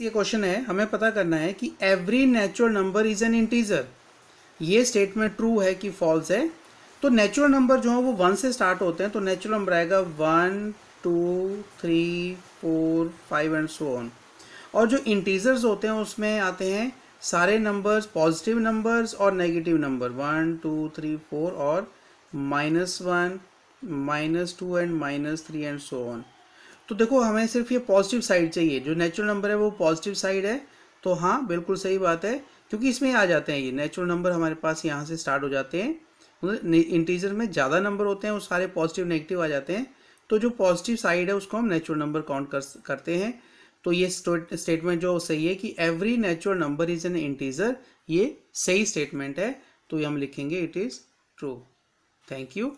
ये क्वेश्चन है हमें पता करना है कि every natural number is an integer ये स्टेटमेंट ट्रू है कि फॉल्स है तो नेचुरल नंबर जो है वो वन से स्टार्ट होते हैं तो नेचुरल नंबर आएगा one two three four five and so on और जो इंटीजर्स होते हैं उसमें आते हैं सारे नंबर्स पॉजिटिव नंबर्स और negative number one two three four और minus one minus two and minus three and so on तो देखो हमें सिर्फ ये पॉजिटिव साइड चाहिए जो नेचुरल नंबर है वो पॉजिटिव साइड है तो हाँ बिल्कुल सही बात है क्योंकि इसमें आ जाते हैं ये नेचुरल नंबर हमारे पास यहाँ से स्टार्ट हो जाते हैं मतलब इंटीजर में ज़्यादा नंबर होते हैं वो सारे पॉजिटिव नेगेटिव आ जाते हैं तो जो पॉजिटिव साइड है उसको हम नेचुरल नंबर काउंट कर करते हैं तो ये स्टेटमेंट जो सही है कि every natural number is an integer ये सही स्टेटमेंट है तो ये हम लिखेंगे it is true thank you